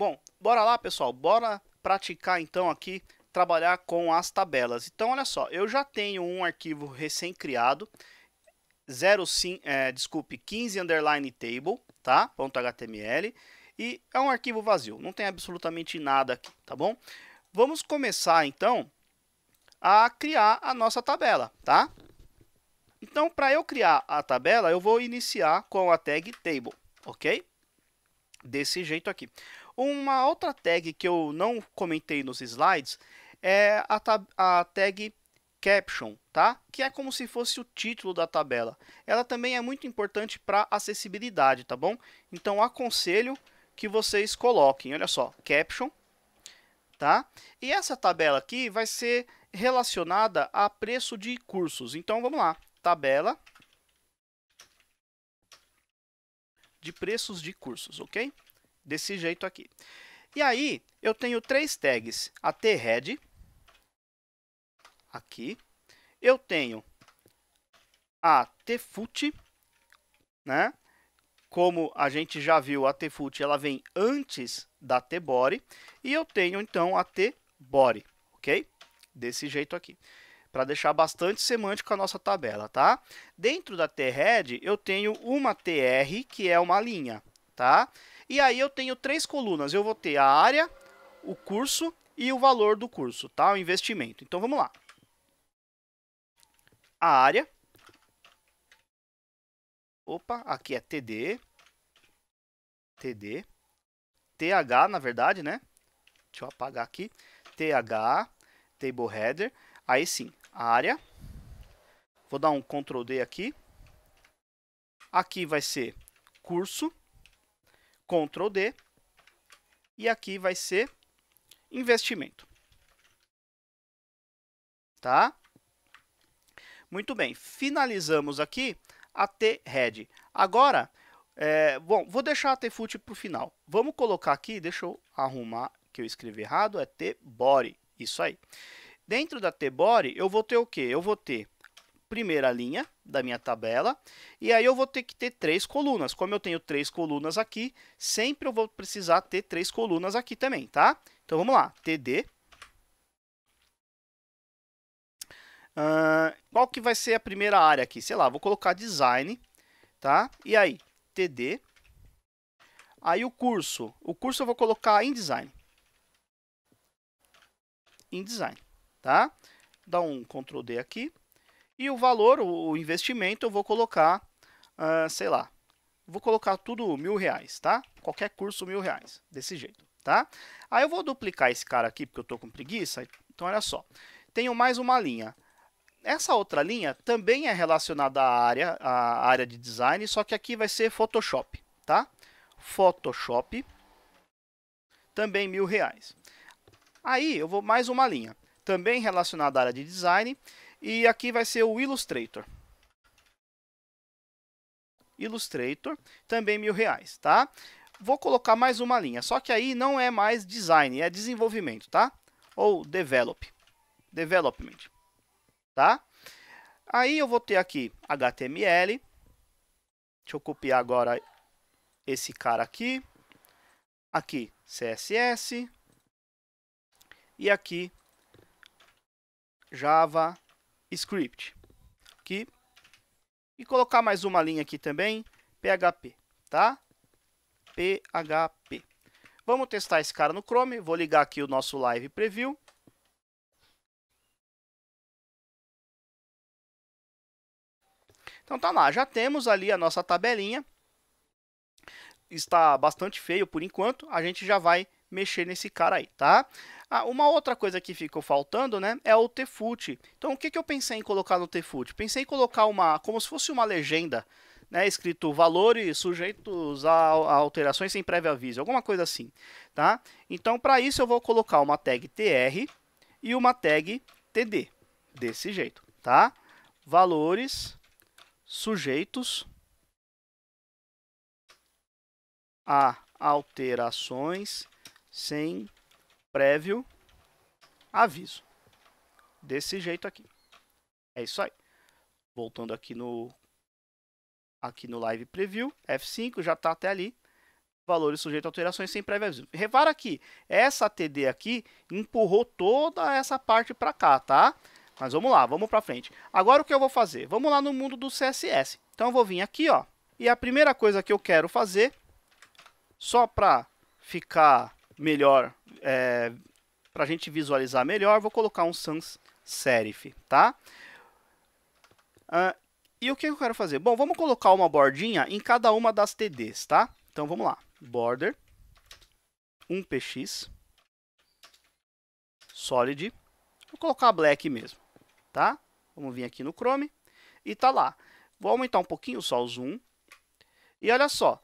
Bom, bora lá, pessoal. Bora praticar então aqui trabalhar com as tabelas. Então, olha só, eu já tenho um arquivo recém-criado, é, desculpe, 15 underline table, tá? Ponto .html e é um arquivo vazio, não tem absolutamente nada aqui, tá bom? Vamos começar então a criar a nossa tabela, tá? Então, para eu criar a tabela, eu vou iniciar com a tag table, ok? Desse jeito aqui. Uma outra tag que eu não comentei nos slides é a, a tag caption, tá? Que é como se fosse o título da tabela. Ela também é muito importante para acessibilidade, tá bom? Então aconselho que vocês coloquem, olha só, caption, tá? E essa tabela aqui vai ser relacionada a preço de cursos. Então vamos lá, tabela de preços de cursos, ok? desse jeito aqui. E aí, eu tenho três tags, a thread, aqui, eu tenho a tfut, né? Como a gente já viu, a tfut ela vem antes da tbore, e eu tenho então a tbore, ok? Desse jeito aqui para deixar bastante semântico a nossa tabela, tá? Dentro da T-head, eu tenho uma TR, que é uma linha, tá? E aí eu tenho três colunas. Eu vou ter a área, o curso e o valor do curso, tá? O investimento. Então vamos lá. A área. Opa, aqui é TD. TD. TH, na verdade, né? Deixa eu apagar aqui. TH, table header. Aí sim, área. Vou dar um Ctrl D aqui. Aqui vai ser curso. Ctrl D. E aqui vai ser investimento. Tá? Muito bem, finalizamos aqui a T-Head. Agora, é, bom, vou deixar a T-Foot para o final. Vamos colocar aqui, deixa eu arrumar que eu escrevi errado, é T-Body, isso aí. Dentro da T-Body, eu vou ter o quê? Eu vou ter primeira linha da minha tabela, e aí eu vou ter que ter três colunas. Como eu tenho três colunas aqui, sempre eu vou precisar ter três colunas aqui também, tá? Então, vamos lá, TD. Uh, qual que vai ser a primeira área aqui? Sei lá, vou colocar design, tá? E aí, TD. Aí o curso. O curso eu vou colocar em em InDesign, tá? Dá um Ctrl D aqui. E o valor, o investimento, eu vou colocar, uh, sei lá, vou colocar tudo mil reais, tá? Qualquer curso mil reais, desse jeito, tá? Aí eu vou duplicar esse cara aqui, porque eu estou com preguiça. Então, olha só, tenho mais uma linha. Essa outra linha também é relacionada à área, à área de design, só que aqui vai ser Photoshop, tá? Photoshop, também mil reais. Aí eu vou mais uma linha, também relacionada à área de design, e aqui vai ser o Illustrator. Illustrator, também mil reais, tá? Vou colocar mais uma linha, só que aí não é mais design, é desenvolvimento, tá? Ou develop, development, tá? Aí eu vou ter aqui HTML, deixa eu copiar agora esse cara aqui, aqui CSS e aqui Java script aqui e colocar mais uma linha aqui também, PHP, tá? PHP. Vamos testar esse cara no Chrome, vou ligar aqui o nosso live preview. Então tá lá, já temos ali a nossa tabelinha. Está bastante feio por enquanto, a gente já vai mexer nesse cara aí, tá? Ah, uma outra coisa que ficou faltando, né, é o Tefut. Então, o que, que eu pensei em colocar no Tefut? Pensei em colocar uma, como se fosse uma legenda, né, escrito valores sujeitos a, a alterações sem prévio aviso, alguma coisa assim, tá? Então, para isso eu vou colocar uma tag tr e uma tag td, desse jeito, tá? Valores sujeitos a alterações sem prévio aviso. Desse jeito aqui. É isso aí. Voltando aqui no aqui no live preview, F5 já está até ali. Valores sujeitos a alterações sem prévio aviso. Repara aqui, essa TD aqui empurrou toda essa parte para cá, tá? Mas vamos lá, vamos para frente. Agora o que eu vou fazer? Vamos lá no mundo do CSS. Então eu vou vir aqui, ó. E a primeira coisa que eu quero fazer, só para ficar melhor, é, para a gente visualizar melhor, vou colocar um sans serif, tá? Uh, e o que eu quero fazer? Bom, vamos colocar uma bordinha em cada uma das TDs, tá? Então vamos lá, border, 1px, solid, vou colocar black mesmo, tá? Vamos vir aqui no Chrome e tá lá. Vou aumentar um pouquinho só o zoom. E olha só,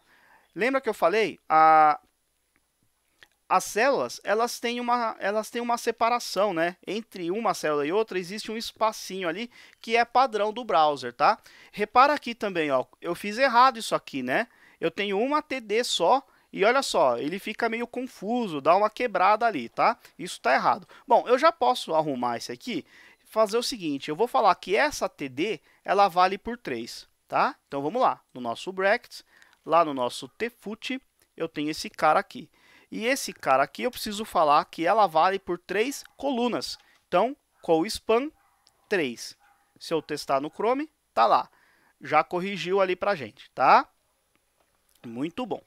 lembra que eu falei? A, as células elas têm uma, elas têm uma separação, né? Entre uma célula e outra existe um espacinho ali que é padrão do browser, tá? Repara aqui também, ó, eu fiz errado isso aqui, né? Eu tenho uma TD só e olha só, ele fica meio confuso, dá uma quebrada ali, tá? Isso tá errado. Bom, eu já posso arrumar isso aqui, fazer o seguinte, eu vou falar que essa TD, ela vale por 3, tá? Então vamos lá, no nosso brackets, lá no nosso Tfoot eu tenho esse cara aqui. E esse cara aqui eu preciso falar que ela vale por três colunas. Então, com span 3. Se eu testar no Chrome, tá lá. Já corrigiu ali pra gente, tá? Muito bom.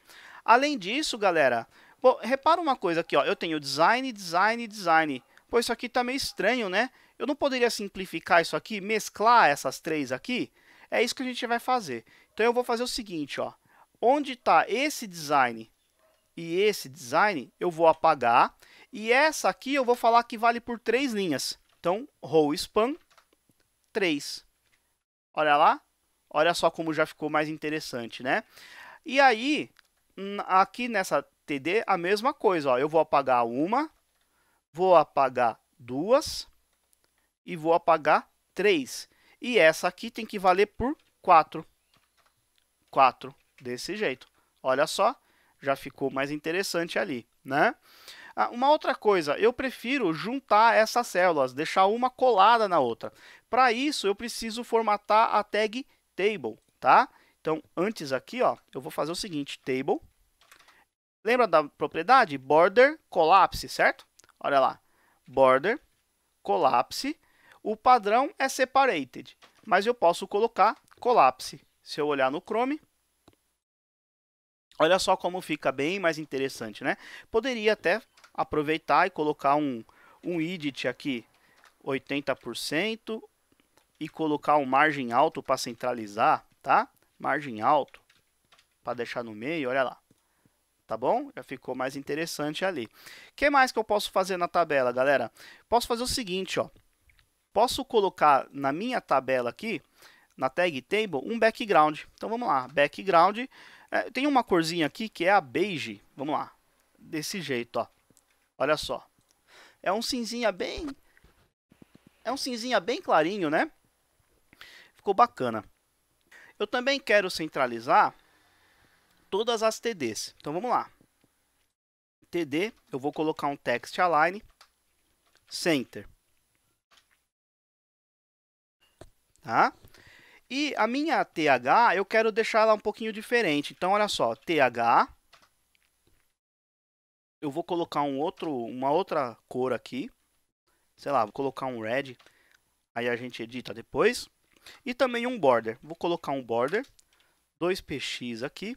Além disso, galera, bom, repara uma coisa aqui, ó. Eu tenho design, design, design. Pô, isso aqui tá meio estranho, né? Eu não poderia simplificar isso aqui, mesclar essas três aqui? É isso que a gente vai fazer. Então eu vou fazer o seguinte, ó. Onde está esse design? e esse design eu vou apagar. E essa aqui eu vou falar que vale por três linhas. Então, row span 3. Olha lá. Olha só como já ficou mais interessante, né? E aí, hum, aqui nessa TD, a mesma coisa. Ó. Eu vou apagar uma, vou apagar duas e vou apagar três. E essa aqui tem que valer por quatro. Quatro, desse jeito. Olha só já ficou mais interessante ali, né? Ah, uma outra coisa, eu prefiro juntar essas células, deixar uma colada na outra. Para isso, eu preciso formatar a tag table, tá? Então, antes aqui, ó, eu vou fazer o seguinte, table. Lembra da propriedade? Border collapse, certo? Olha lá, border collapse. O padrão é separated, mas eu posso colocar collapse. Se eu olhar no Chrome, Olha só como fica bem mais interessante, né? Poderia até aproveitar e colocar um, um edit aqui 80% e colocar um margem alto para centralizar, tá? Margem alto para deixar no meio, olha lá. Tá bom? Já ficou mais interessante ali. O que mais que eu posso fazer na tabela, galera? Posso fazer o seguinte, ó. Posso colocar na minha tabela aqui, na tag table, um background. Então vamos lá, background. É, tem uma corzinha aqui que é a beige. Vamos lá. Desse jeito, ó. Olha só. É um cinzinha bem... É um cinzinha bem clarinho, né? Ficou bacana. Eu também quero centralizar todas as TDs. Então vamos lá. TD, eu vou colocar um text align center. Tá? E a minha TH, eu quero deixar ela um pouquinho diferente. Então, olha só, TH. Eu vou colocar um outro, uma outra cor aqui. Sei lá, vou colocar um red. Aí a gente edita depois. E também um border. Vou colocar um border. 2px aqui.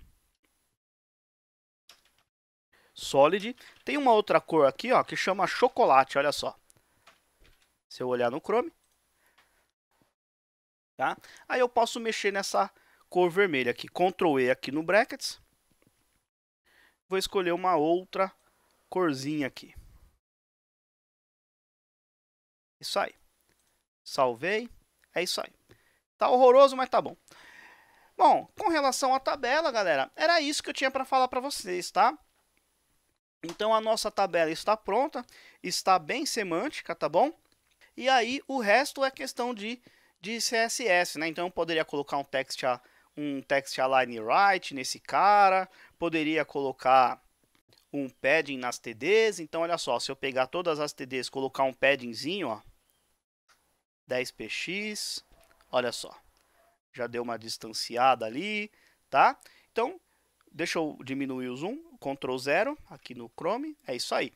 Solid. Tem uma outra cor aqui, ó, que chama chocolate, olha só. Se eu olhar no Chrome, Tá? Aí eu posso mexer nessa cor vermelha aqui. Ctrl E aqui no brackets. Vou escolher uma outra corzinha aqui. Isso aí. Salvei. É isso aí. Tá horroroso, mas tá bom. Bom, com relação à tabela, galera, era isso que eu tinha para falar para vocês, tá? Então a nossa tabela está pronta, está bem semântica, tá bom? E aí o resto é questão de de CSS, né? Então eu poderia colocar um text um text align right nesse cara, poderia colocar um padding nas TDs. Então olha só, se eu pegar todas as TDs, colocar um paddingzinho, ó, 10px, olha só. Já deu uma distanciada ali, tá? Então, deixa eu diminuir o zoom, Ctrl 0 aqui no Chrome, é isso aí.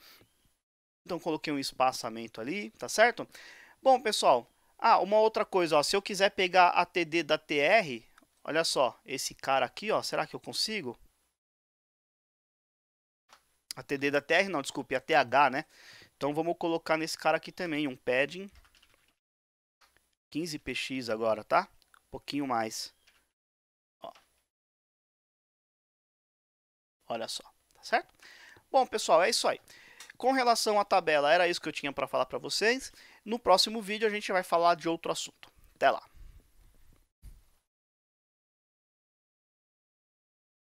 Então coloquei um espaçamento ali, tá certo? Bom, pessoal, ah, uma outra coisa, ó, se eu quiser pegar a TD da TR, olha só, esse cara aqui, ó, será que eu consigo? A TD da TR, não, desculpe, a TH, né? Então vamos colocar nesse cara aqui também um padding 15 px agora, tá? Um pouquinho mais. Ó. Olha só, tá certo? Bom, pessoal, é isso aí. Com relação à tabela, era isso que eu tinha para falar para vocês. No próximo vídeo a gente vai falar de outro assunto. Até lá!